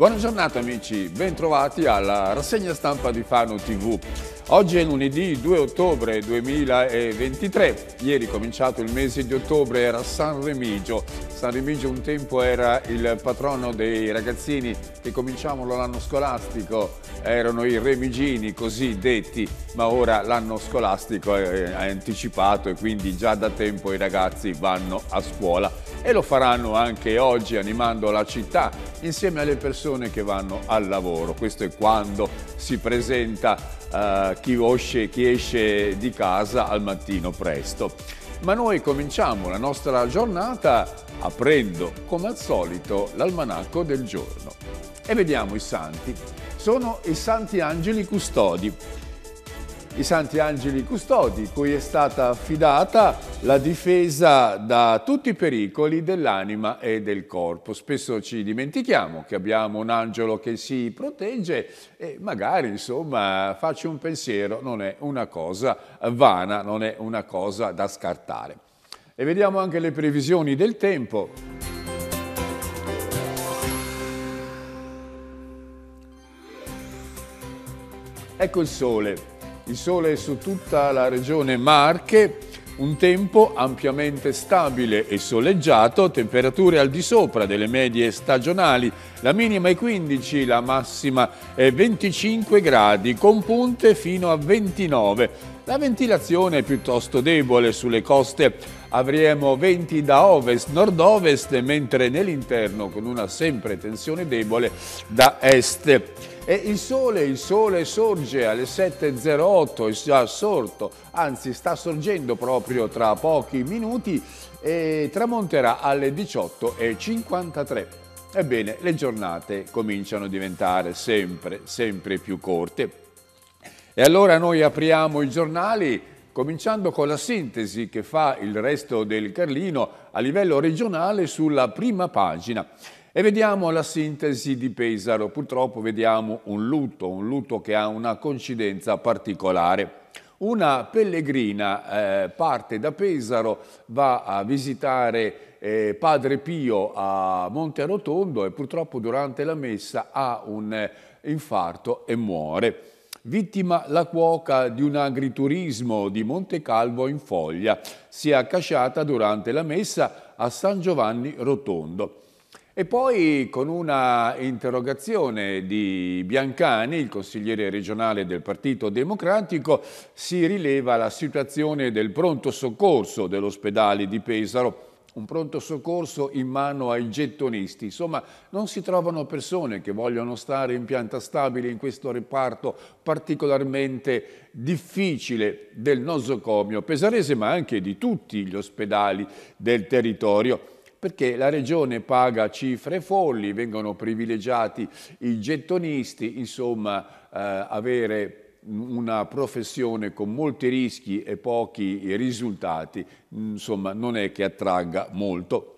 Buona giornata amici, bentrovati alla rassegna stampa di Fano TV. Oggi è lunedì 2 ottobre 2023, ieri cominciato il mese di ottobre era San Remigio. San Remigio un tempo era il patrono dei ragazzini che cominciavano l'anno scolastico, erano i remigini così detti, ma ora l'anno scolastico è anticipato e quindi già da tempo i ragazzi vanno a scuola e lo faranno anche oggi animando la città insieme alle persone che vanno al lavoro. Questo è quando si presenta eh, chi, osce, chi esce di casa al mattino presto. Ma noi cominciamo la nostra giornata aprendo, come al solito, l'almanacco del giorno. E vediamo i santi. Sono i santi angeli custodi i Santi Angeli Custodi, cui è stata affidata la difesa da tutti i pericoli dell'anima e del corpo. Spesso ci dimentichiamo che abbiamo un angelo che si protegge e magari, insomma, facci un pensiero, non è una cosa vana, non è una cosa da scartare. E vediamo anche le previsioni del tempo. Ecco il sole. Il sole è su tutta la regione Marche, un tempo ampiamente stabile e soleggiato, temperature al di sopra delle medie stagionali, la minima è 15, la massima è 25 gradi, con punte fino a 29. La ventilazione è piuttosto debole sulle coste avremo venti da ovest, nord-ovest, mentre nell'interno con una sempre tensione debole da est. E il sole, il sole sorge alle 7.08, è già sorto, anzi sta sorgendo proprio tra pochi minuti e tramonterà alle 18.53. Ebbene, le giornate cominciano a diventare sempre, sempre più corte. E allora noi apriamo i giornali cominciando con la sintesi che fa il resto del Carlino a livello regionale sulla prima pagina. E vediamo la sintesi di Pesaro. Purtroppo vediamo un lutto, un lutto che ha una coincidenza particolare. Una pellegrina eh, parte da Pesaro, va a visitare eh, Padre Pio a Monte Rotondo e purtroppo durante la messa ha un eh, infarto e muore vittima la cuoca di un agriturismo di Monte Calvo in Foglia, si è accasciata durante la messa a San Giovanni Rotondo. E poi con una interrogazione di Biancani, il consigliere regionale del Partito Democratico, si rileva la situazione del pronto soccorso dell'ospedale di Pesaro un pronto soccorso in mano ai gettonisti. Insomma, non si trovano persone che vogliono stare in pianta stabile in questo reparto particolarmente difficile del nosocomio pesarese, ma anche di tutti gli ospedali del territorio perché la regione paga cifre folli, vengono privilegiati i gettonisti, insomma eh, avere una professione con molti rischi e pochi risultati, insomma, non è che attragga molto.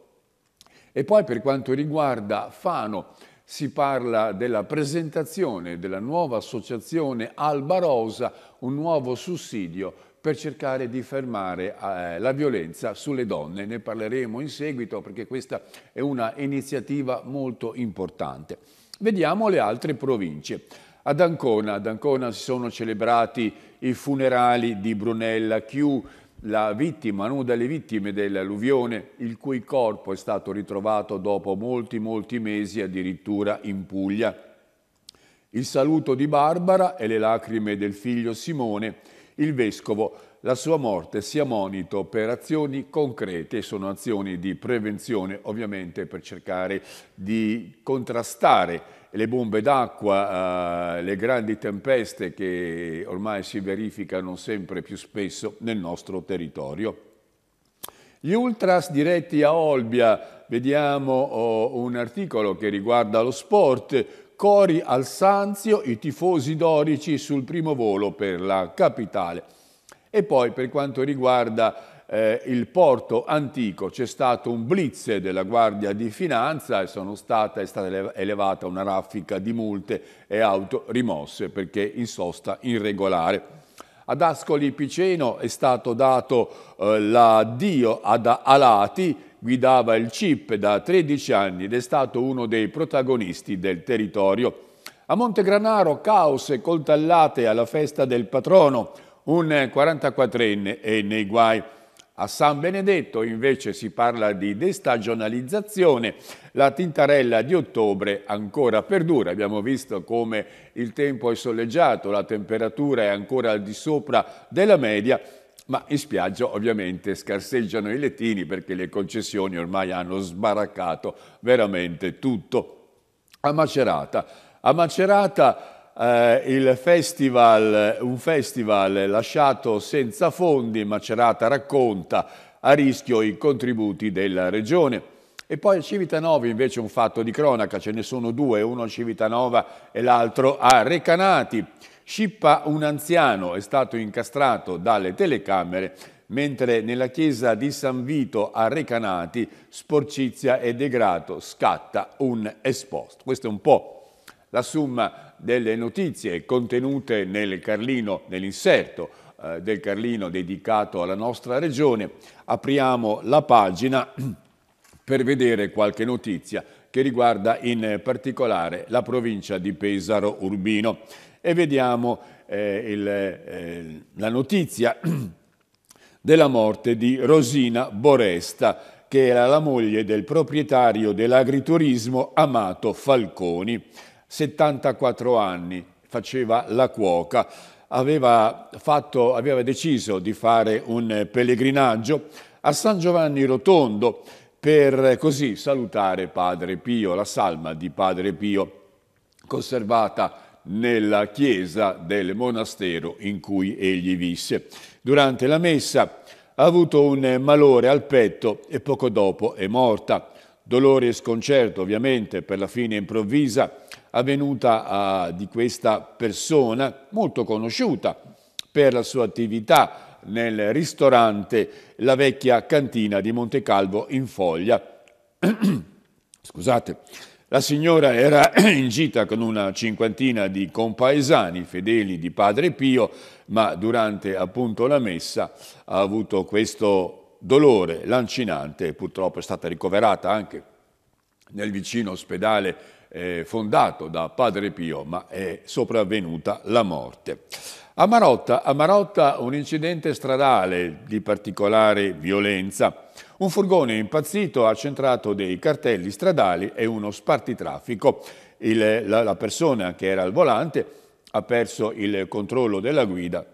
E poi per quanto riguarda Fano, si parla della presentazione della nuova associazione Alba Rosa, un nuovo sussidio per cercare di fermare eh, la violenza sulle donne. Ne parleremo in seguito perché questa è una iniziativa molto importante. Vediamo le altre province. Ad Ancona, ad Ancona si sono celebrati i funerali di Brunella Chiù, la vittima, una delle vittime dell'alluvione, il cui corpo è stato ritrovato dopo molti, molti mesi addirittura in Puglia. Il saluto di Barbara e le lacrime del figlio Simone, il vescovo, la sua morte sia monito per azioni concrete, sono azioni di prevenzione ovviamente per cercare di contrastare le bombe d'acqua, eh, le grandi tempeste che ormai si verificano sempre più spesso nel nostro territorio. Gli ultras diretti a Olbia, vediamo oh, un articolo che riguarda lo sport, cori al Sanzio, i tifosi dorici sul primo volo per la capitale. E poi per quanto riguarda eh, il porto antico c'è stato un blitz della Guardia di Finanza e sono stata, è stata elevata una raffica di multe e auto rimosse perché in sosta irregolare. Ad Ascoli Piceno è stato dato eh, l'addio ad Alati, guidava il CIP da 13 anni ed è stato uno dei protagonisti del territorio. A Montegranaro caos e coltellate alla festa del patrono, un 44enne è nei guai. A San Benedetto invece si parla di destagionalizzazione, la tintarella di ottobre ancora perdura, abbiamo visto come il tempo è soleggiato, la temperatura è ancora al di sopra della media, ma in spiaggia ovviamente scarseggiano i lettini perché le concessioni ormai hanno sbaraccato veramente tutto. A Macerata, a Macerata eh, festival, un festival lasciato senza fondi, Macerata racconta, a rischio i contributi della regione. E poi a Civitanova invece un fatto di cronaca, ce ne sono due, uno a Civitanova e l'altro a Recanati. Scippa un anziano, è stato incastrato dalle telecamere, mentre nella chiesa di San Vito a Recanati sporcizia e degrado scatta un esposto. Questa è un po' la somma delle notizie contenute nel Carlino, nell'inserto eh, del Carlino dedicato alla nostra regione, apriamo la pagina per vedere qualche notizia che riguarda in particolare la provincia di Pesaro Urbino. E vediamo eh, il, eh, la notizia della morte di Rosina Boresta, che era la moglie del proprietario dell'agriturismo Amato Falconi. 74 anni, faceva la cuoca, aveva, fatto, aveva deciso di fare un pellegrinaggio a San Giovanni Rotondo per così salutare Padre Pio, la salma di Padre Pio conservata nella chiesa del monastero in cui egli visse. Durante la messa ha avuto un malore al petto e poco dopo è morta. Dolore e sconcerto ovviamente per la fine improvvisa avvenuta a, ah, di questa persona molto conosciuta per la sua attività nel ristorante La vecchia cantina di Montecalvo in Foglia. Scusate. La signora era in gita con una cinquantina di compaesani fedeli di Padre Pio, ma durante appunto la messa ha avuto questo dolore lancinante, purtroppo è stata ricoverata anche nel vicino ospedale eh, fondato da Padre Pio, ma è sopravvenuta la morte. A Marotta, a Marotta un incidente stradale di particolare violenza. Un furgone impazzito ha centrato dei cartelli stradali e uno spartitraffico. Il, la, la persona che era al volante ha perso il controllo della guida,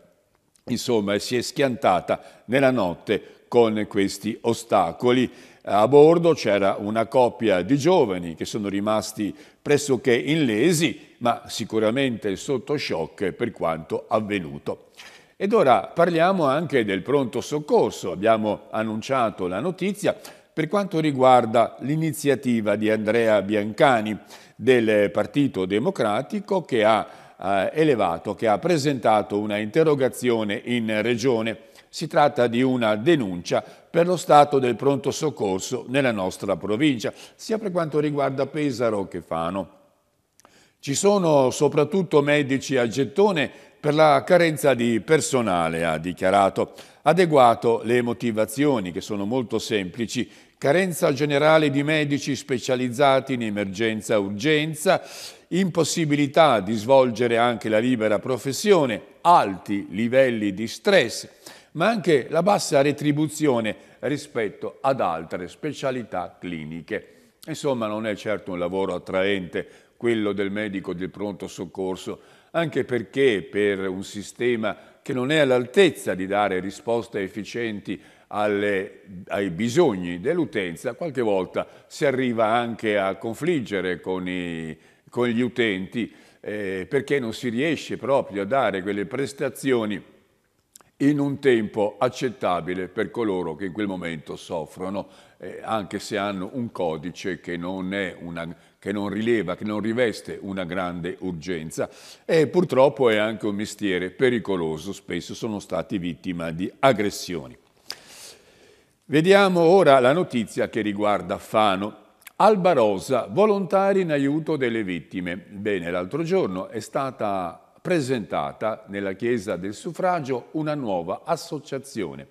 insomma si è schiantata nella notte con questi ostacoli. A bordo c'era una coppia di giovani che sono rimasti pressoché illesi, ma sicuramente sotto shock per quanto avvenuto. Ed ora parliamo anche del pronto soccorso. Abbiamo annunciato la notizia per quanto riguarda l'iniziativa di Andrea Biancani del Partito Democratico che ha eh, elevato, che ha presentato una interrogazione in Regione si tratta di una denuncia per lo stato del pronto soccorso nella nostra provincia, sia per quanto riguarda Pesaro che Fano. Ci sono soprattutto medici a gettone per la carenza di personale, ha dichiarato, adeguato le motivazioni che sono molto semplici, carenza generale di medici specializzati in emergenza-urgenza, impossibilità di svolgere anche la libera professione, alti livelli di stress ma anche la bassa retribuzione rispetto ad altre specialità cliniche. Insomma, non è certo un lavoro attraente quello del medico del pronto soccorso, anche perché per un sistema che non è all'altezza di dare risposte efficienti alle, ai bisogni dell'utenza, qualche volta si arriva anche a confliggere con, i, con gli utenti eh, perché non si riesce proprio a dare quelle prestazioni in un tempo accettabile per coloro che in quel momento soffrono, eh, anche se hanno un codice che non, una, che non, rileva, che non riveste una grande urgenza e purtroppo è anche un mestiere pericoloso, spesso sono stati vittima di aggressioni. Vediamo ora la notizia che riguarda Fano. Alba Rosa, volontari in aiuto delle vittime. Bene, l'altro giorno è stata presentata nella Chiesa del Suffragio una nuova associazione.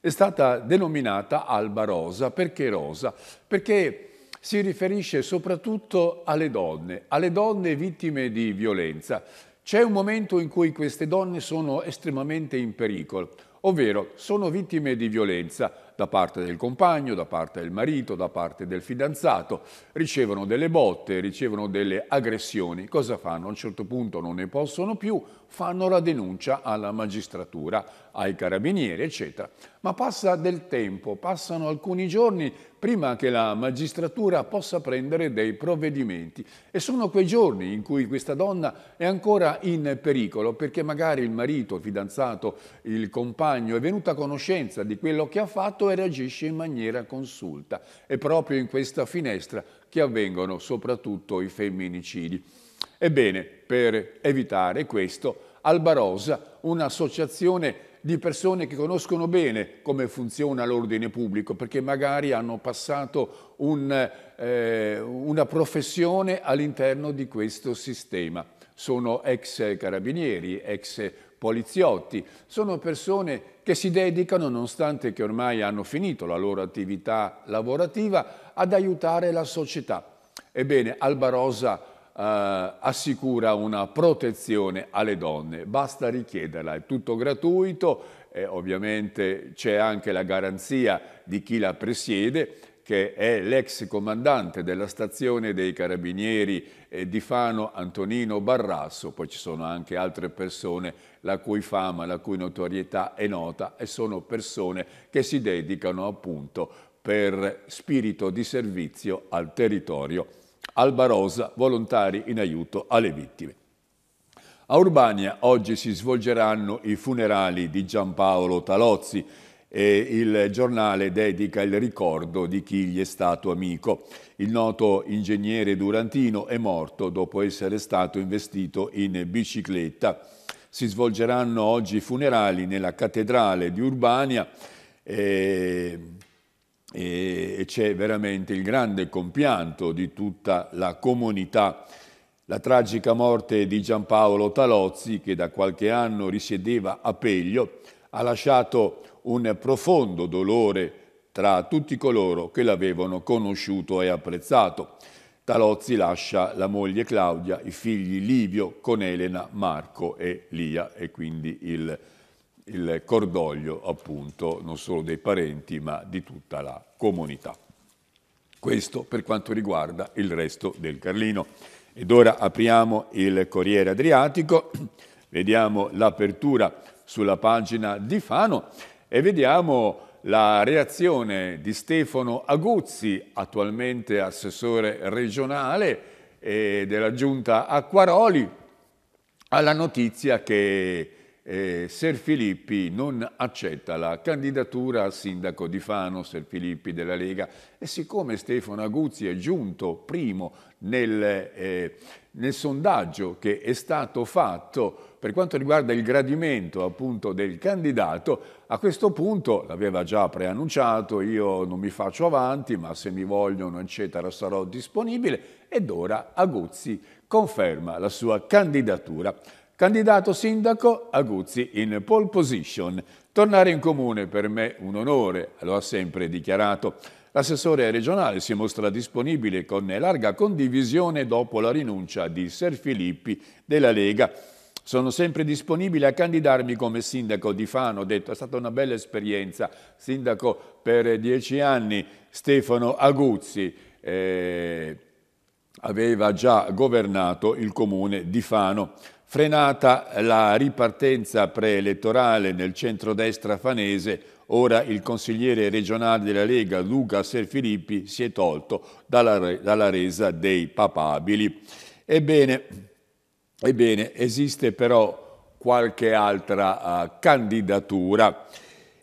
È stata denominata Alba Rosa. Perché Rosa? Perché si riferisce soprattutto alle donne, alle donne vittime di violenza. C'è un momento in cui queste donne sono estremamente in pericolo, ovvero sono vittime di violenza, da parte del compagno, da parte del marito, da parte del fidanzato, ricevono delle botte, ricevono delle aggressioni. Cosa fanno? A un certo punto non ne possono più, fanno la denuncia alla magistratura, ai carabinieri, eccetera. Ma passa del tempo, passano alcuni giorni prima che la magistratura possa prendere dei provvedimenti e sono quei giorni in cui questa donna è ancora in pericolo perché magari il marito, il fidanzato, il compagno è venuto a conoscenza di quello che ha fatto fatto e reagisce in maniera consulta. È proprio in questa finestra che avvengono soprattutto i femminicidi. Ebbene, per evitare questo, Alba Rosa, un'associazione di persone che conoscono bene come funziona l'ordine pubblico, perché magari hanno passato un, eh, una professione all'interno di questo sistema. Sono ex carabinieri, ex poliziotti, sono persone che si dedicano, nonostante che ormai hanno finito la loro attività lavorativa, ad aiutare la società. Ebbene, Alba Rosa eh, assicura una protezione alle donne, basta richiederla, è tutto gratuito e ovviamente c'è anche la garanzia di chi la presiede che è l'ex comandante della stazione dei carabinieri eh, di Fano, Antonino Barrasso, poi ci sono anche altre persone la cui fama, la cui notorietà è nota e sono persone che si dedicano appunto per spirito di servizio al territorio. Alba Rosa, volontari in aiuto alle vittime. A Urbania oggi si svolgeranno i funerali di Giampaolo Talozzi, e il giornale dedica il ricordo di chi gli è stato amico. Il noto ingegnere Durantino è morto dopo essere stato investito in bicicletta. Si svolgeranno oggi i funerali nella cattedrale di Urbania e, e c'è veramente il grande compianto di tutta la comunità. La tragica morte di Giampaolo Talozzi, che da qualche anno risiedeva a Peglio, ha lasciato un profondo dolore tra tutti coloro che l'avevano conosciuto e apprezzato. Talozzi lascia la moglie Claudia, i figli Livio con Elena, Marco e Lia e quindi il, il cordoglio appunto non solo dei parenti ma di tutta la comunità. Questo per quanto riguarda il resto del Carlino. Ed ora apriamo il Corriere Adriatico, vediamo l'apertura sulla pagina di Fano e vediamo la reazione di Stefano Aguzzi, attualmente assessore regionale eh, della giunta Acquaroli, alla notizia che eh, Filippi non accetta la candidatura a sindaco di Fano, Ser Filippi della Lega. E siccome Stefano Aguzzi è giunto primo nel, eh, nel sondaggio che è stato fatto per quanto riguarda il gradimento appunto del candidato, a questo punto l'aveva già preannunciato, io non mi faccio avanti, ma se mi vogliono eccetera sarò disponibile ed ora Aguzzi conferma la sua candidatura. Candidato sindaco Aguzzi in pole position. Tornare in comune per me un onore, lo ha sempre dichiarato. L'assessore regionale si mostra disponibile con larga condivisione dopo la rinuncia di Ser Filippi della Lega. Sono sempre disponibile a candidarmi come sindaco di Fano, ho detto, è stata una bella esperienza, sindaco per dieci anni, Stefano Aguzzi eh, aveva già governato il comune di Fano. Frenata la ripartenza preelettorale nel centrodestra fanese, ora il consigliere regionale della Lega Luca Serfilippi si è tolto dalla, dalla resa dei papabili. Ebbene, Ebbene, esiste però qualche altra uh, candidatura.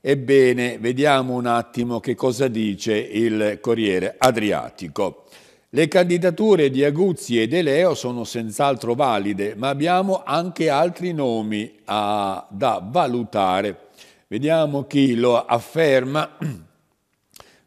Ebbene, vediamo un attimo che cosa dice il Corriere Adriatico. Le candidature di Aguzzi e De Leo sono senz'altro valide, ma abbiamo anche altri nomi a, ah, da valutare. Vediamo chi lo afferma.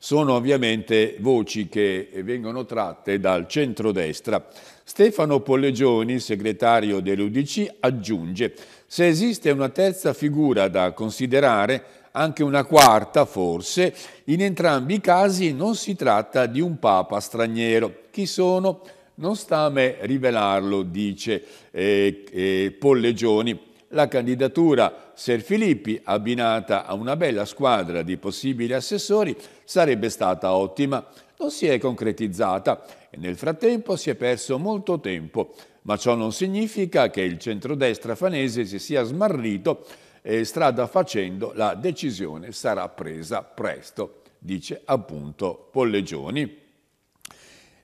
Sono ovviamente voci che eh, vengono tratte dal centrodestra. Stefano Pollegioni, segretario dell'Udc, aggiunge se esiste una terza figura da considerare, anche una quarta forse, in entrambi i casi non si tratta di un papa straniero. Chi sono? Non sta a me rivelarlo, dice eh, eh, Pollegioni. La candidatura Ser Filippi, abbinata a una bella squadra di possibili assessori, sarebbe stata ottima. Non si è concretizzata e nel frattempo si è perso molto tempo, ma ciò non significa che il centrodestra fanese si sia smarrito e strada facendo la decisione sarà presa presto, dice appunto Pollegioni.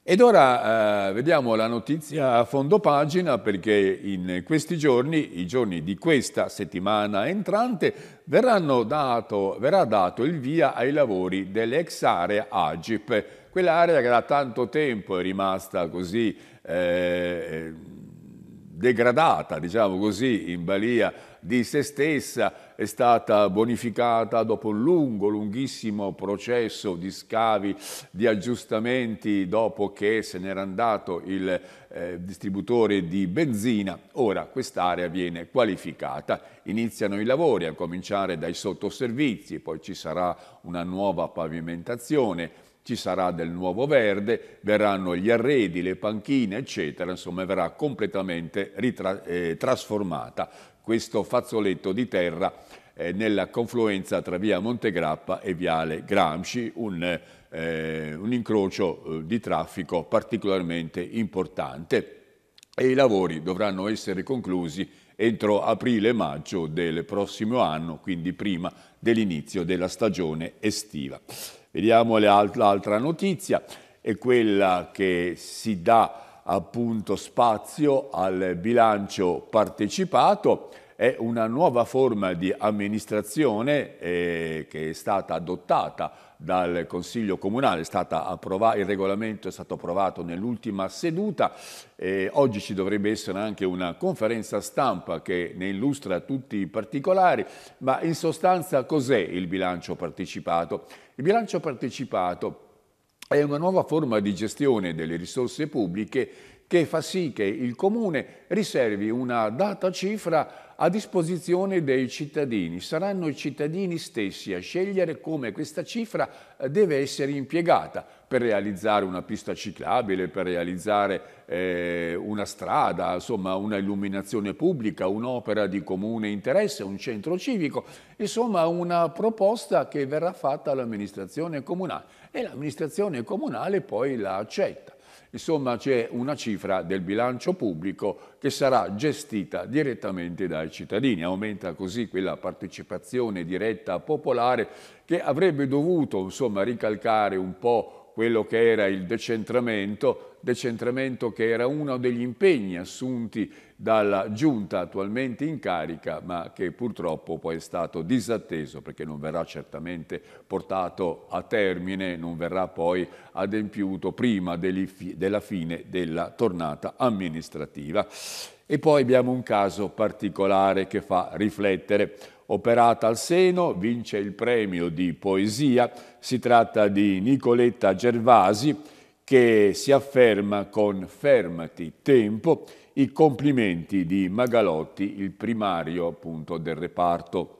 Ed ora eh, vediamo la notizia a fondo pagina perché in questi giorni, i giorni di questa settimana entrante, dato, verrà dato il via ai lavori dell'ex area Agip Quell'area che da tanto tempo è rimasta così eh, degradata, diciamo così, in balia di se stessa, è stata bonificata dopo un lungo, lunghissimo processo di scavi, di aggiustamenti, dopo che se n'era andato il eh, distributore di benzina. Ora quest'area viene qualificata, iniziano i lavori a cominciare dai sottoservizi, poi ci sarà una nuova pavimentazione, ci sarà del nuovo verde, verranno gli arredi, le panchine, eccetera, insomma verrà completamente eh, trasformata questo fazzoletto di terra eh, nella confluenza tra via Montegrappa e viale Gramsci, un, eh, un incrocio eh, di traffico particolarmente importante e i lavori dovranno essere conclusi entro aprile-maggio del prossimo anno, quindi prima dell'inizio della stagione estiva. Vediamo l'altra notizia, è quella che si dà appunto spazio al bilancio partecipato, è una nuova forma di amministrazione eh, che è stata adottata dal Consiglio Comunale, approva- il regolamento è stato approvato nell'ultima seduta, eh, oggi ci dovrebbe essere anche una conferenza stampa che ne illustra tutti i particolari, ma in sostanza cos'è il bilancio partecipato? Il bilancio partecipato è una nuova forma di gestione delle risorse pubbliche che fa sì che il Comune riservi una data cifra a disposizione dei cittadini. Saranno i cittadini stessi a scegliere come questa cifra eh, deve essere impiegata per realizzare una pista ciclabile, per realizzare eh, una strada, insomma una illuminazione pubblica, un'opera di comune interesse, un centro civico, insomma una proposta che verrà fatta all'amministrazione comunale e l'amministrazione comunale poi la accetta. Insomma c'è una cifra del bilancio pubblico che sarà gestita direttamente dai cittadini, aumenta così quella partecipazione diretta popolare che avrebbe dovuto insomma, ricalcare un po' quello che era il decentramento, decentramento che era uno degli impegni assunti dalla giunta attualmente in carica, ma che purtroppo poi è stato disatteso perché non verrà certamente portato a termine, non verrà poi adempiuto prima della fine della tornata amministrativa. E poi abbiamo un caso particolare che fa riflettere operata al seno, vince il premio di poesia. Si tratta di Nicoletta Gervasi che si afferma con Fermati Tempo, i complimenti di Magalotti, il primario appunto del reparto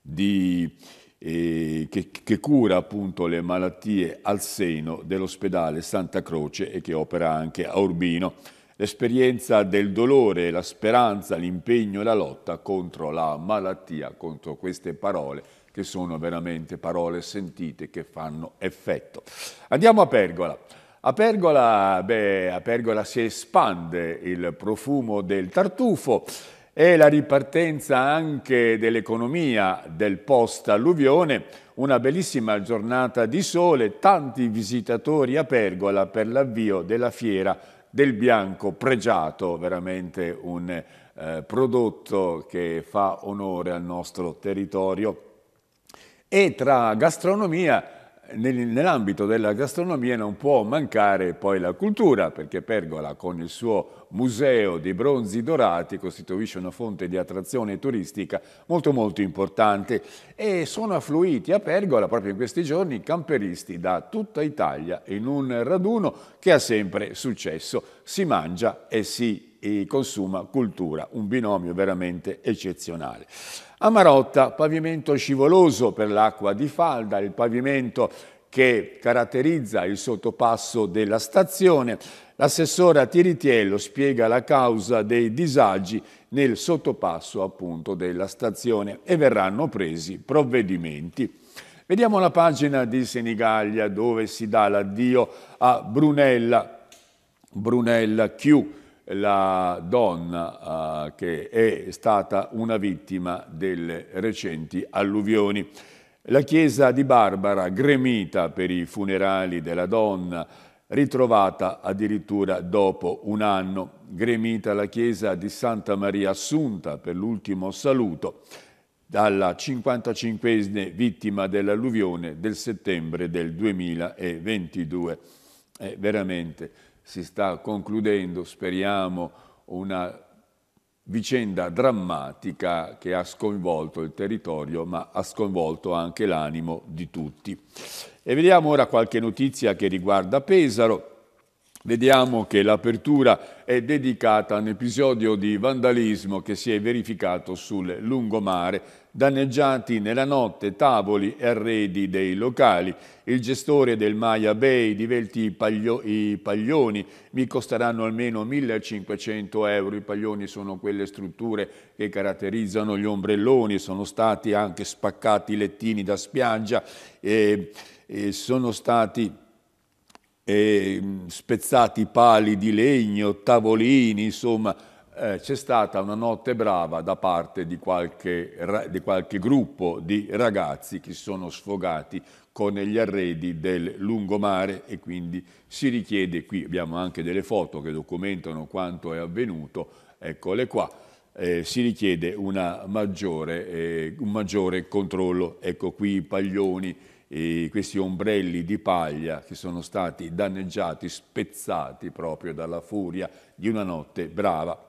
di, eh, che, che, cura appunto le malattie al seno dell'ospedale Santa Croce e che opera anche a Urbino l'esperienza del dolore, la speranza, l'impegno e la lotta contro la malattia, contro queste parole che sono veramente parole sentite che fanno effetto. Andiamo a Pergola. A Pergola, beh, a Pergola si espande il profumo del tartufo e la ripartenza anche dell'economia del post-alluvione, una bellissima giornata di sole, tanti visitatori a Pergola per l'avvio della fiera del bianco pregiato, veramente un eh, prodotto che fa onore al nostro territorio. E tra gastronomia nell'ambito della gastronomia non può mancare poi la cultura, perché Pergola con il suo museo di bronzi dorati costituisce una fonte di attrazione turistica molto molto importante e sono affluiti a Pergola proprio in questi giorni camperisti da tutta Italia in un raduno che ha sempre successo, si mangia e si Consuma Cultura, un binomio veramente eccezionale. A Marotta, pavimento scivoloso per l'acqua di falda, il pavimento che caratterizza il sottopasso della stazione, l'assessora Tiritiello spiega la causa dei disagi nel sottopasso appunto della stazione e verranno presi provvedimenti. Vediamo la pagina di Senigallia dove si dà l'addio a Brunella, Brunella Chiù, la donna eh, che è stata una vittima delle recenti alluvioni. La chiesa di Barbara, gremita per i funerali della donna, ritrovata addirittura dopo un anno, gremita la chiesa di Santa Maria Assunta per l'ultimo saluto, dalla 55esne vittima dell'alluvione del settembre del 2022. È veramente si sta concludendo, speriamo, una vicenda drammatica che ha sconvolto il territorio ma ha sconvolto anche l'animo di tutti. E vediamo ora qualche notizia che riguarda Pesaro vediamo che l'apertura è dedicata a un episodio di vandalismo che si è verificato sul lungomare, danneggiati nella notte tavoli e arredi dei locali. Il gestore del Maya Bay divelti i, paglio, i paglioni, mi costeranno almeno 1500 euro. I paglioni sono quelle strutture che caratterizzano gli ombrelloni, sono stati anche spaccati i lettini da spiaggia e, e sono stati e mm, spezzati pali di legno, tavolini, insomma, eh, c'è stata una notte brava da parte di qualche, di qualche gruppo di ragazzi che si sono sfogati con gli arredi del lungomare e quindi si richiede, qui abbiamo anche delle foto che documentano quanto è avvenuto, eccole qua, eh, si richiede maggiore, eh, un maggiore controllo. Ecco qui i paglioni, questi ombrelli di paglia che sono stati danneggiati, spezzati proprio dalla furia di una notte brava.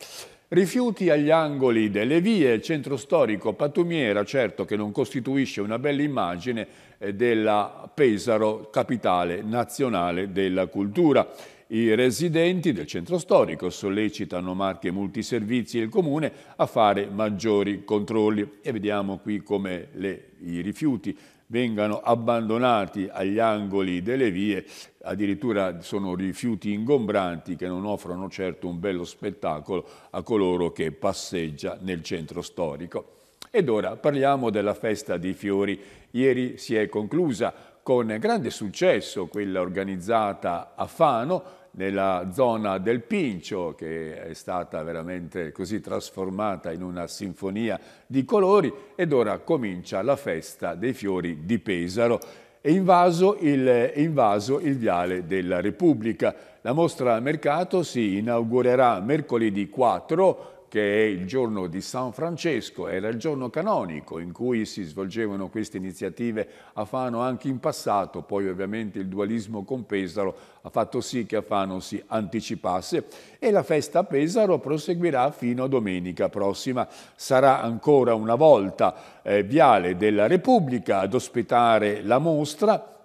Rifiuti agli angoli delle vie, il centro storico Patumiera, certo che non costituisce una bella immagine eh, della Pesaro, capitale nazionale della cultura. I residenti del centro storico sollecitano marche multiservizi e il comune a fare maggiori controlli. E vediamo qui come le, i rifiuti vengano abbandonati agli angoli delle vie, addirittura sono rifiuti ingombranti che non offrono certo un bello spettacolo a coloro che passeggia nel centro storico. Ed ora parliamo della festa dei fiori. Ieri si è conclusa con grande successo quella organizzata a Fano nella zona del Pincio che è stata veramente così trasformata in una sinfonia di colori ed ora comincia la festa dei fiori di Pesaro È invaso il, invaso il Viale della Repubblica. La mostra mercato si inaugurerà mercoledì 4 che è il giorno di San Francesco, era il giorno canonico in cui si svolgevano queste iniziative a Fano anche in passato, poi ovviamente il dualismo con Pesaro ha fatto sì che a Fano si anticipasse e la festa a Pesaro proseguirà fino a domenica prossima. Sarà ancora una volta eh, Viale della Repubblica ad ospitare la mostra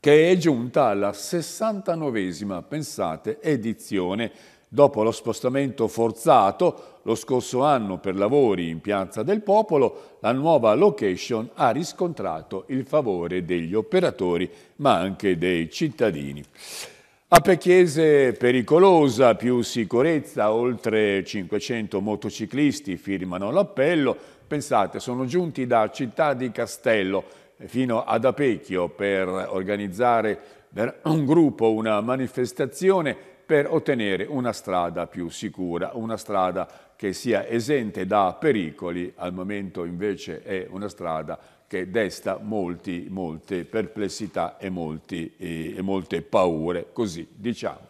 che è giunta alla 69esima, pensate, edizione dopo lo spostamento forzato lo scorso anno per lavori in Piazza del Popolo, la nuova location ha riscontrato il favore degli operatori ma anche dei cittadini. A Pecchiese pericolosa, più sicurezza, oltre 500 motociclisti firmano l'appello. Pensate, sono giunti da Città di Castello fino ad Apecchio per organizzare per un gruppo una manifestazione per ottenere una strada più sicura, una strada che sia esente da pericoli, al momento invece è una strada che desta molti, molte perplessità e, molti, e, e molte paure, così diciamo.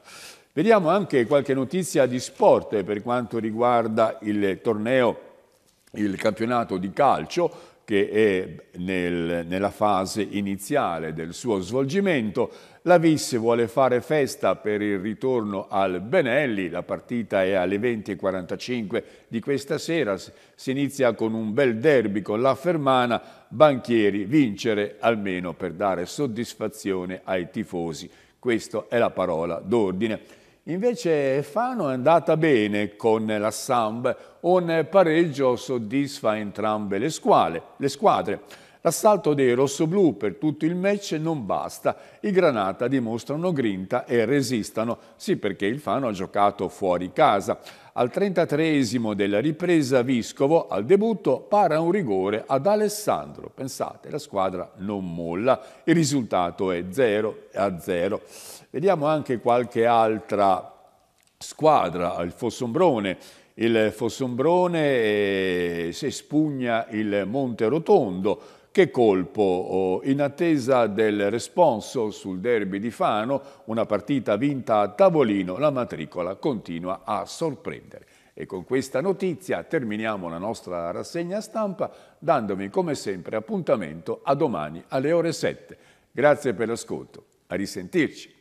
Vediamo anche qualche notizia di sport per quanto riguarda il torneo, il campionato di calcio che è nel, nella fase iniziale del suo svolgimento. La Vis vuole fare festa per il ritorno al Benelli, la partita è alle 20.45 di questa sera, si inizia con un bel derby con la Fermana, Banchieri vincere almeno per dare soddisfazione ai tifosi. Questa è la parola d'ordine. Invece Fano è andata bene con la Samb, un pareggio soddisfa entrambe le, squale, le squadre. L'assalto dei rossoblù per tutto il match non basta. I Granata dimostrano grinta e resistono. Sì, perché il Fano ha giocato fuori casa. Al 33 della ripresa Viscovo, al debutto, para un rigore ad Alessandro. Pensate, la squadra non molla. Il risultato è 0 a 0. Vediamo anche qualche altra squadra, il Fossombrone. Il Fossombrone eh, si spugna il Monte Rotondo, che colpo! Oh, in attesa del responso sul derby di Fano, una partita vinta a tavolino, la matricola continua a sorprendere. E con questa notizia terminiamo la nostra rassegna stampa dandomi come sempre appuntamento a domani alle ore 7. Grazie per l'ascolto, a risentirci.